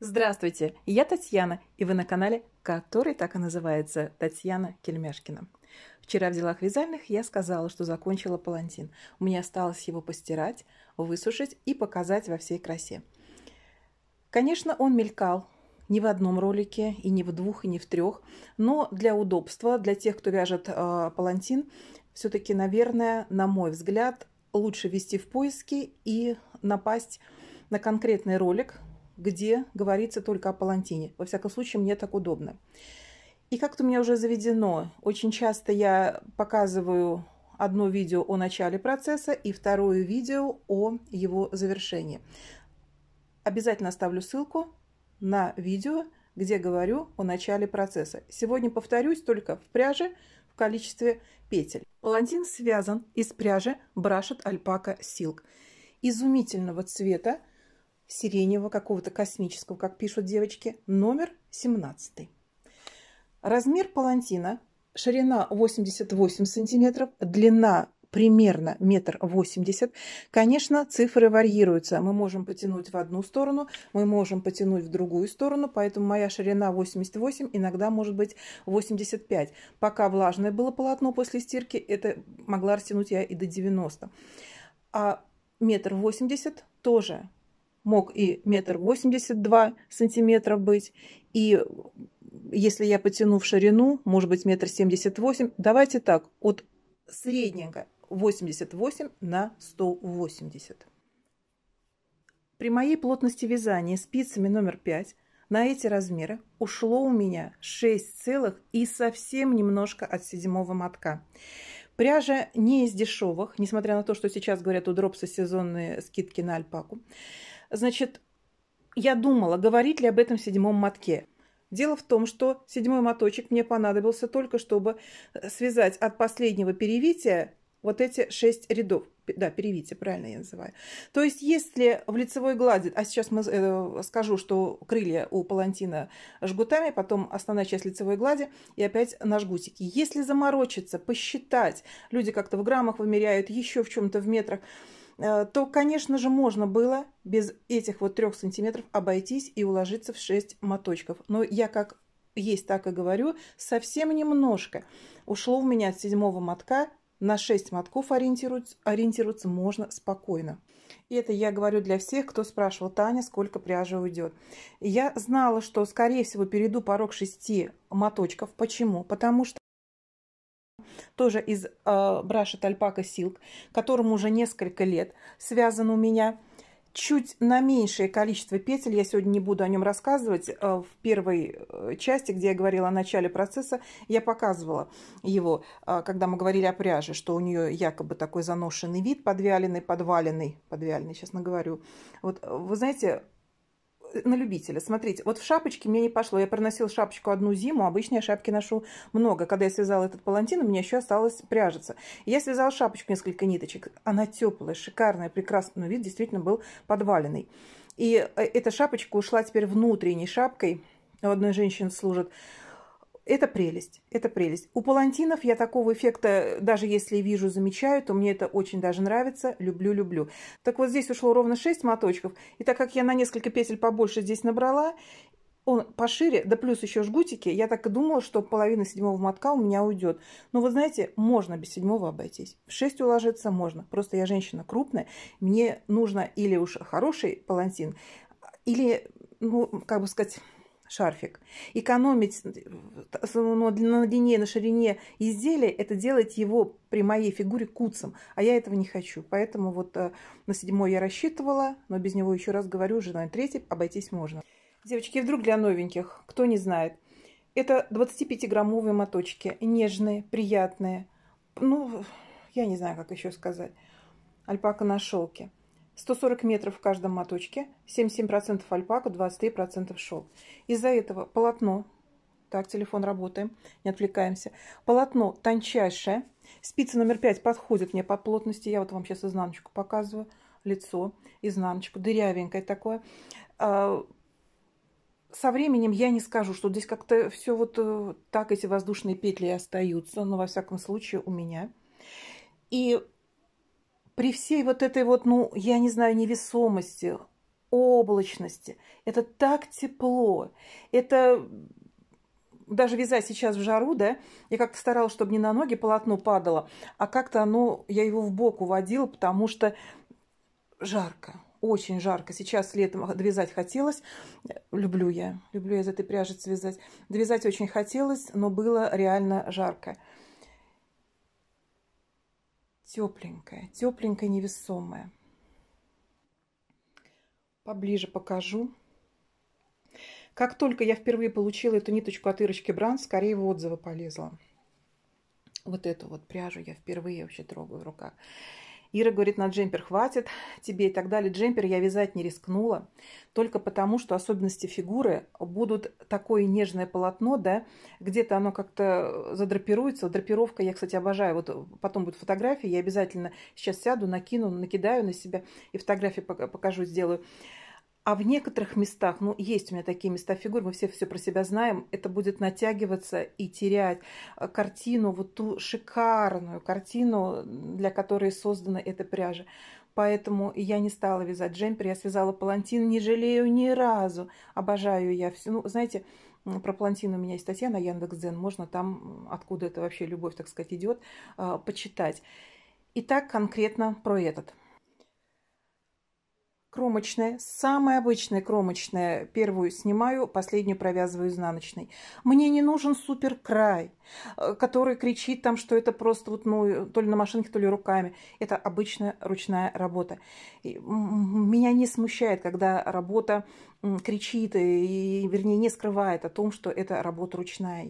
Здравствуйте, я Татьяна, и вы на канале, который так и называется Татьяна Кельмяшкина. Вчера в делах вязальных я сказала, что закончила палантин. Мне осталось его постирать, высушить и показать во всей красе. Конечно, он мелькал ни в одном ролике, и не в двух, и не в трех, но для удобства, для тех, кто вяжет э, палантин, все-таки, наверное, на мой взгляд, лучше вести в поиски и напасть на конкретный ролик, где говорится только о палантине. Во всяком случае, мне так удобно. И как-то у меня уже заведено. Очень часто я показываю одно видео о начале процесса и второе видео о его завершении. Обязательно оставлю ссылку на видео, где говорю о начале процесса. Сегодня повторюсь только в пряже в количестве петель. Палантин связан из пряжи Брашет Альпака Силк изумительного цвета – сиреневого какого-то космического, как пишут девочки, номер 17. Размер палантина, ширина 88 сантиметров, длина примерно метр восемьдесят. Конечно, цифры варьируются. Мы можем потянуть в одну сторону, мы можем потянуть в другую сторону, поэтому моя ширина 88, иногда может быть 85. Пока влажное было полотно после стирки, это могла растянуть я и до 90. А метр восемьдесят тоже мог и метр восемьдесят два сантиметра быть, и если я потяну в ширину, может быть метр семьдесят восемь. Давайте так, от средненько 88 на 180. При моей плотности вязания спицами номер 5 на эти размеры ушло у меня 6 целых и совсем немножко от седьмого мотка. Пряжа не из дешевых, несмотря на то, что сейчас говорят у дропса сезонные скидки на альпаку. Значит, я думала, говорить ли об этом седьмом мотке. Дело в том, что седьмой моточек мне понадобился только, чтобы э, связать от последнего перевития вот эти шесть рядов. Да, перевитие, правильно я называю. То есть, если в лицевой глади, а сейчас мы, э, скажу, что крылья у палантина жгутами, потом основная часть лицевой глади и опять на жгутике. Если заморочиться, посчитать, люди как-то в граммах вымеряют, еще в чем-то в метрах – Э, то, конечно же, можно было без этих вот трех сантиметров обойтись и уложиться в 6 моточков. Но я как есть, так и говорю, совсем немножко ушло у меня от седьмого мотка. На 6 мотков ориентироваться, ориентироваться можно спокойно. И это я говорю для всех, кто спрашивал, Таня, сколько пряжи уйдет. Я знала, что, скорее всего, перейду порог 6 моточков. Почему? Потому что тоже из э, браша Тальпака Силк, которому уже несколько лет связан у меня. Чуть на меньшее количество петель, я сегодня не буду о нем рассказывать, э, в первой э, части, где я говорила о начале процесса, я показывала его, э, когда мы говорили о пряже, что у нее якобы такой заношенный вид, подвяленный, подваленный, подвяленный, сейчас наговорю. Вот, вы знаете, на любителя. Смотрите, вот в шапочке мне не пошло. Я проносила шапочку одну зиму, обычно я шапки ношу много. Когда я связала этот палантин, у меня еще осталось пряжиться. Я связала шапочку несколько ниточек. Она теплая, шикарная, прекрасная. Но вид действительно был подваленный. И э, эта шапочка ушла теперь внутренней шапкой. У одной женщины служит это прелесть, это прелесть. У палантинов я такого эффекта, э, даже если вижу, замечаю, то мне это очень даже нравится, люблю, люблю. Так вот здесь ушло ровно 6 моточков, и так как я на несколько петель побольше здесь набрала, он пошире, да плюс еще жгутики, я так и думала, что половина седьмого мотка у меня уйдет. Но вы знаете, можно без седьмого обойтись. В 6 уложиться можно, просто я женщина крупная, мне нужно или уж хороший палантин, или, ну, как бы сказать шарфик. Экономить ну, на длине, на ширине изделия, это делать его при моей фигуре куцем, а я этого не хочу. Поэтому вот э, на седьмой я рассчитывала, но без него, еще раз говорю, уже на третий обойтись можно. Девочки, вдруг для новеньких, кто не знает, это 25-граммовые моточки, нежные, приятные, ну, я не знаю, как еще сказать, альпака на шелке. 140 метров в каждом моточке, 77% альпака, 23% шел. Из-за этого полотно, так, телефон работаем, не отвлекаемся, полотно тончайшее, спица номер 5 подходит мне по плотности, я вот вам сейчас изнаночку показываю, лицо, изнаночку, дырявенькое такое. А, со временем я не скажу, что здесь как-то все вот э, так, эти воздушные петли остаются, но во всяком случае у меня. И при всей вот этой вот, ну, я не знаю, невесомости, облачности, это так тепло, это даже вязать сейчас в жару, да, я как-то старалась, чтобы не на ноги полотно падало, а как-то оно, я его в бок уводила, потому что жарко, очень жарко. Сейчас летом довязать хотелось, люблю я, люблю я из этой пряжи вязать. Довязать очень хотелось, но было реально жарко тепленькое, тепленькое, невесомое. Поближе покажу. Как только я впервые получила эту ниточку от Ирочки Бран, скорее в отзывы полезла. Вот эту вот пряжу я впервые вообще трогаю в руках. Ира говорит, на джемпер хватит тебе и так далее. Джемпер я вязать не рискнула, только потому, что особенности фигуры будут такое нежное полотно, да, где-то оно как-то задрапируется. Драпировка я, кстати, обожаю. Вот потом будут фотографии, я обязательно сейчас сяду, накину, накидаю на себя и фотографии покажу, сделаю. А в некоторых местах, ну, есть у меня такие места фигур, мы все все про себя знаем, это будет натягиваться и терять э, картину, вот ту шикарную картину, для которой создана эта пряжа. Поэтому я не стала вязать джемпер, я связала палантин, не жалею ни разу. Обожаю я все. Ну, знаете, про палантин у меня есть статья на Яндекс.Дзен, можно там, откуда это вообще любовь, так сказать, идет, э, почитать. Итак, конкретно про этот кромочная, самая обычная кромочная. Первую снимаю, последнюю провязываю изнаночной. Мне не нужен супер край, э, который кричит там, что это просто вот, ну, то ли на машинке, то ли руками. Это обычная ручная работа. И меня не смущает, когда работа кричит, и, вернее, не скрывает о том, что это работа ручная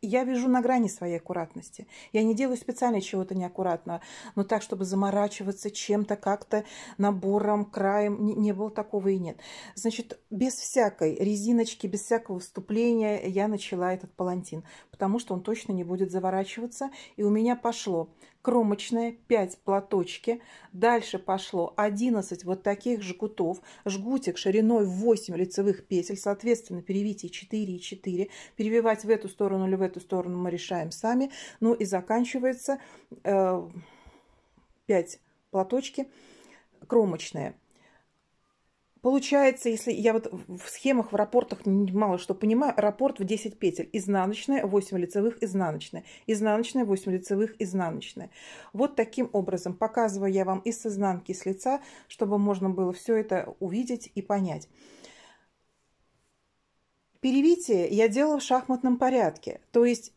я вижу на грани своей аккуратности. Я не делаю специально чего-то неаккуратного, но так, чтобы заморачиваться чем-то, как-то набором, краем, не, не было такого и нет. Значит, без всякой резиночки, без всякого вступления я начала этот палантин, потому что он точно не будет заворачиваться, и у меня пошло кромочная, 5 платочки. Дальше пошло 11 вот таких жгутов. Жгутик шириной 8 лицевых петель, соответственно, перевите 4 и 4. Перевивать в эту сторону или в эту сторону мы решаем сами. Ну и заканчивается э, 5 платочки кромочная Получается, если я вот в схемах, в рапортах мало что понимаю, рапорт в 10 петель. Изнаночная, 8 лицевых, изнаночная. Изнаночная, 8 лицевых, изнаночная. Вот таким образом показываю я вам и с изнанки, и с лица, чтобы можно было все это увидеть и понять. Перевитие я делала в шахматном порядке. То есть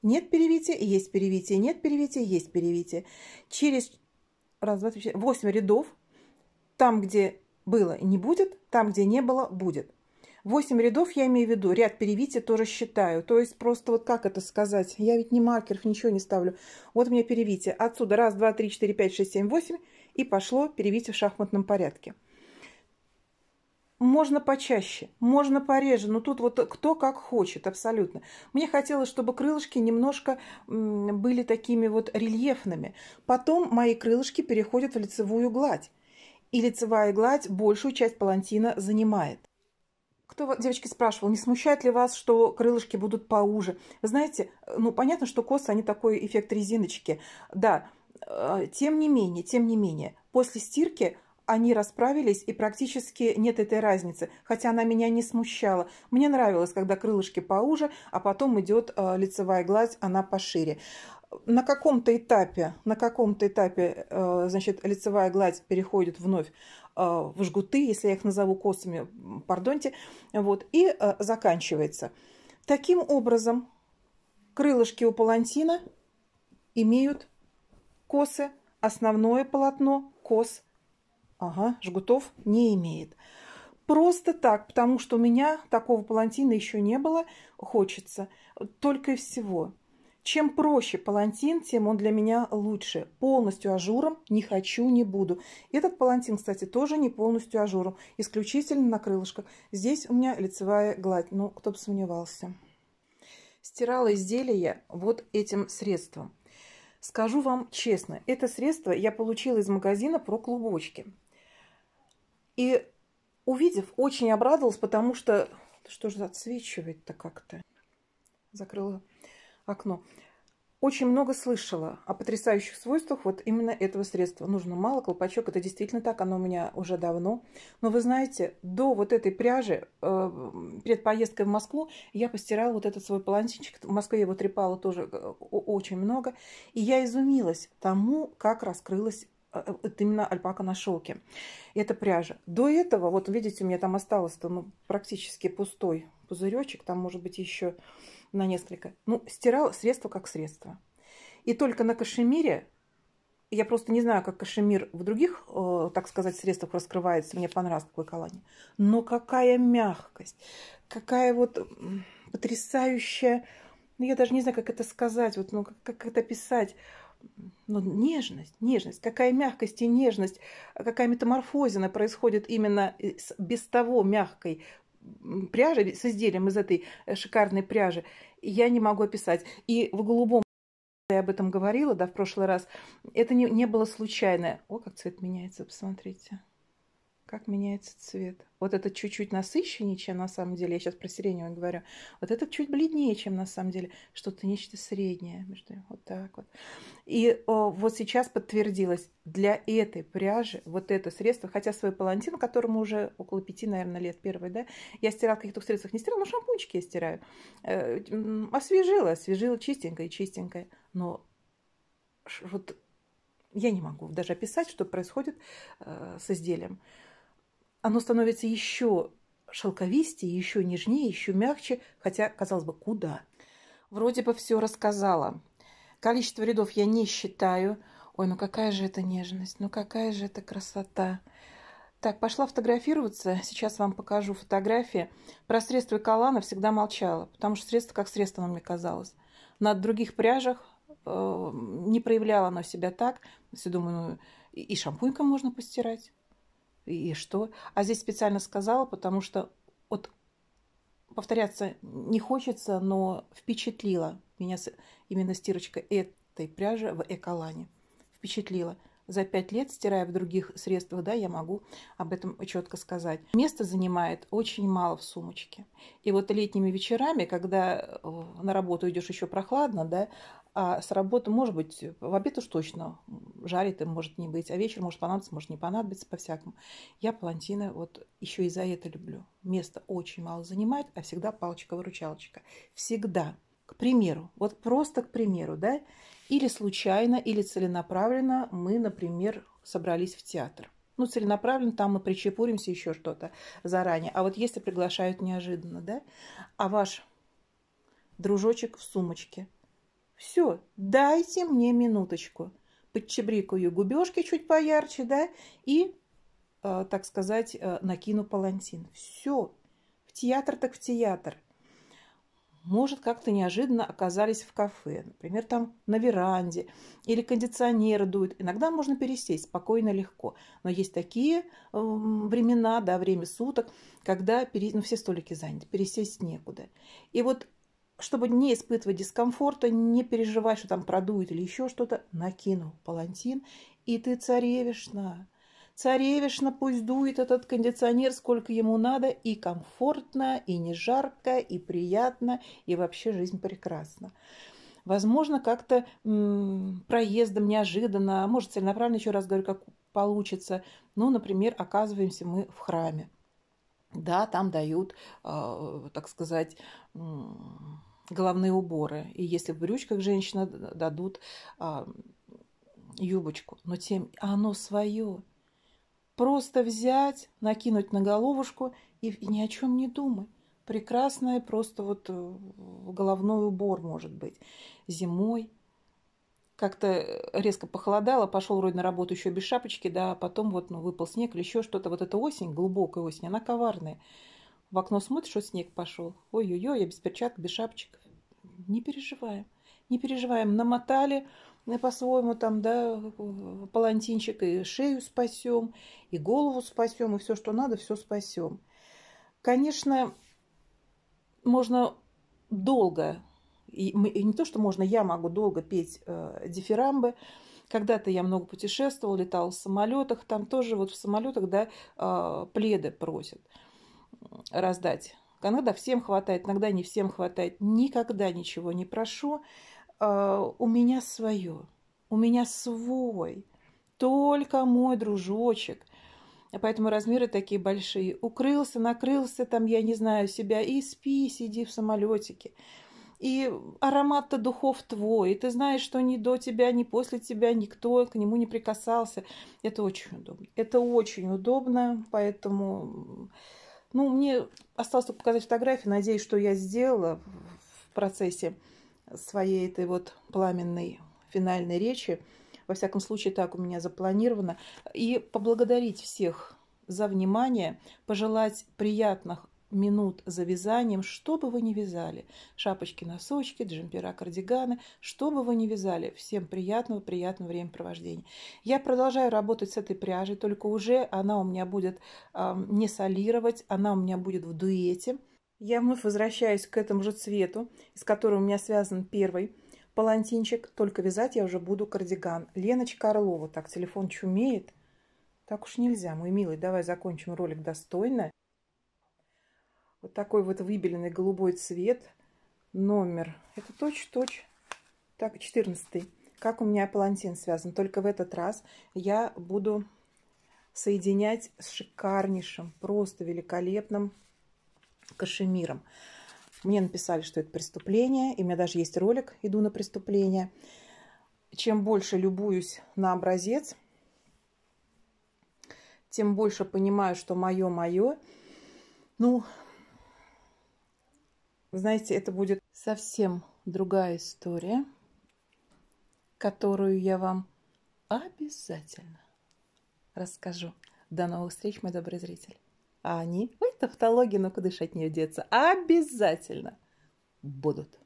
нет перевития, есть перевитие, нет перевития, есть перевитие. Через раз, два, три, 8 рядов, там, где было не будет, там, где не было, будет. Восемь рядов я имею в виду, ряд перевития тоже считаю. То есть просто вот как это сказать? Я ведь не маркеров, ничего не ставлю. Вот у меня перевитие Отсюда раз, два, три, четыре, пять, шесть, семь, восемь и пошло перевитие в шахматном порядке. Можно почаще, можно пореже, но тут вот кто как хочет, абсолютно. Мне хотелось, чтобы крылышки немножко были такими вот рельефными. Потом мои крылышки переходят в лицевую гладь и лицевая гладь большую часть палантина занимает. Кто, девочки, спрашивал, не смущает ли вас, что крылышки будут поуже? Вы знаете, ну, понятно, что косы, они такой эффект резиночки. Да, э, тем не менее, тем не менее, после стирки они расправились, и практически нет этой разницы. Хотя она меня не смущала. Мне нравилось, когда крылышки поуже, а потом идет э, лицевая гладь, она пошире на каком-то этапе, на каком-то этапе, э, значит, лицевая гладь переходит вновь э, в жгуты, если я их назову косами, пардонте, вот, и э, заканчивается. Таким образом, крылышки у палантина имеют косы, основное полотно кос, ага, жгутов не имеет. Просто так, потому что у меня такого палантина еще не было, хочется. Только и всего – чем проще палантин, тем он для меня лучше. Полностью ажуром не хочу, не буду. Этот палантин, кстати, тоже не полностью ажуром, исключительно на крылышках. Здесь у меня лицевая гладь, ну, кто бы сомневался. Стирала изделие вот этим средством. Скажу вам честно, это средство я получила из магазина про клубочки. И увидев, очень обрадовалась, потому что... Что же отсвечивает-то как-то? Закрыла окно. Очень много слышала о потрясающих свойствах вот именно этого средства. Нужно мало, колпачок, это действительно так, оно у меня уже давно. Но вы знаете, до вот этой пряжи, э, перед поездкой в Москву, я постирала вот этот свой полотенчик. В Москве я его трепала тоже э, очень много. И я изумилась тому, как раскрылась это э, именно альпака на шелке. Это пряжа. До этого, вот видите, у меня там осталось-то ну, практически пустой пузыречек, там может быть еще на несколько. Ну, стирал средство как средство. И только на кашемире, я просто не знаю, как кашемир в других, э, так сказать, средствах раскрывается, мне понравилось такое колание, но какая мягкость, какая вот потрясающая, ну, я даже не знаю, как это сказать, вот, ну, как это писать, ну, нежность, нежность, какая мягкость и нежность, какая метаморфозина происходит именно э, с без того мягкой пряжи, с изделием из этой э, шикарной пряжи, я не могу описать. И в голубом, я об этом говорила, да, в прошлый раз, это не, не было случайно. О, как цвет меняется, посмотрите как меняется цвет. Вот это чуть-чуть насыщеннее, чем на самом деле. Я сейчас про сиреневый говорю. Вот это чуть бледнее, чем на самом деле. Что-то нечто среднее между ними. Вот так вот. И о, вот сейчас подтвердилось, для этой пряжи вот это средство, хотя свой палантин, которому уже около пяти, наверное, лет первый, да, я стирала каких-то средствах не стирала, но шампунчики я стираю. Э, освежила, освежила чистенькое, чистенькое. Но вот я не могу даже описать, что происходит э, с изделием оно становится еще шелковистее, еще нежнее, еще мягче, хотя, казалось бы, куда? Вроде бы все рассказала. Количество рядов я не считаю. Ой, ну какая же это нежность, ну какая же это красота. Так, пошла фотографироваться. Сейчас вам покажу фотографии. Про средства Калана всегда молчала, потому что средство как средство, оно мне казалось. На других пряжах э, не проявляло оно себя так. Все думаю, ну, и шампуньком можно постирать и что. А здесь специально сказала, потому что вот повторяться не хочется, но впечатлила меня именно стирочка этой пряжи в Эколане. Впечатлила. За пять лет, стирая в других средствах, да, я могу об этом четко сказать. Место занимает очень мало в сумочке. И вот летними вечерами, когда э, на работу идешь еще прохладно, да, а с работы, может быть, в обед уж точно жарит жаритым может не быть, а вечер может понадобиться, может не понадобиться, по-всякому. Я палантины вот еще и за это люблю. Место очень мало занимает, а всегда палочка-выручалочка. Всегда. К примеру, вот просто к примеру, да, или случайно, или целенаправленно мы, например, собрались в театр. Ну, целенаправленно, там мы причепуримся, еще что-то заранее. А вот если приглашают неожиданно, да, а ваш дружочек в сумочке – все, дайте мне минуточку под чебрикою губежки чуть поярче, да, и, э, так сказать, э, накину палантин. Все, в театр так в театр. Может, как-то неожиданно оказались в кафе, например, там на веранде, или кондиционеры дуют. Иногда можно пересесть спокойно, легко. Но есть такие э, времена, да, время суток, когда пере... ну, все столики заняты, пересесть некуда. И вот чтобы не испытывать дискомфорта, не переживать, что там продует или еще что-то, накинул палантин, и ты царевишна. Царевишна пусть дует этот кондиционер сколько ему надо, и комфортно, и не жарко, и приятно, и вообще жизнь прекрасна. Возможно, как-то проездом неожиданно, а может, целенаправленно, еще раз говорю, как получится. Ну, например, оказываемся мы в храме. Да, там дают, а, так сказать, головные уборы. И если в брючках женщина дадут а, юбочку, но тем оно свое. Просто взять, накинуть на головушку и, и ни о чем не думать. прекрасное просто вот э, головной убор может быть. Зимой как-то э, резко похолодало, пошел вроде на работу еще без шапочки, да, а потом вот ну, выпал снег или еще что-то. Вот эта осень, глубокая осень, она коварная. В окно смотришь, что снег пошел. Ой-ой-ой, я без перчаток, без шапочек. Не переживаем. Не переживаем. Намотали по-своему там, да, палантинчик, и шею спасем, и голову спасем, и все, что надо, все спасем. Конечно, можно долго, и, и не то, что можно, я могу долго петь э, дифирамбы, когда-то я много путешествовал, летал в самолетах, там тоже вот в самолетах, да, а, пледы просят раздать. Когда всем хватает, иногда не всем хватает. Никогда ничего не прошу. А, у меня свое. У меня свой. Только мой дружочек. Поэтому размеры такие большие. Укрылся, накрылся там, я не знаю, себя. И спи, сиди в самолетике. И аромат-то духов твой. И ты знаешь, что ни до тебя, ни после тебя никто к нему не прикасался. Это очень удобно. Это очень удобно. Поэтому ну, мне осталось только показать фотографии. Надеюсь, что я сделала в процессе своей этой вот пламенной финальной речи. Во всяком случае, так у меня запланировано. И поблагодарить всех за внимание, пожелать приятных минут за вязанием, что бы вы ни вязали. Шапочки, носочки, джемпера, кардиганы, что бы вы ни вязали. Всем приятного, приятного времяпровождения. Я продолжаю работать с этой пряжей, только уже она у меня будет э, не солировать, она у меня будет в дуэте. Я вновь возвращаюсь к этому же цвету, с которого у меня связан первый палантинчик. Только вязать я уже буду кардиган. Леночка Орлова. Так, телефон чумеет. Так уж нельзя, мой милый. Давай закончим ролик достойно. Вот такой вот выбеленный голубой цвет. Номер. Это точь-точь. Так, 14 Как у меня палантин связан. Только в этот раз я буду соединять с шикарнейшим, просто великолепным кашемиром. Мне написали, что это преступление, и у меня даже есть ролик «Иду на преступление». Чем больше любуюсь на образец, тем больше понимаю, что мое-мое. Ну, вы знаете, это будет совсем другая история, которую я вам обязательно расскажу. До новых встреч, мой добрый зритель. А они, ой, тавтология, ну-ка дышать не деться, обязательно будут.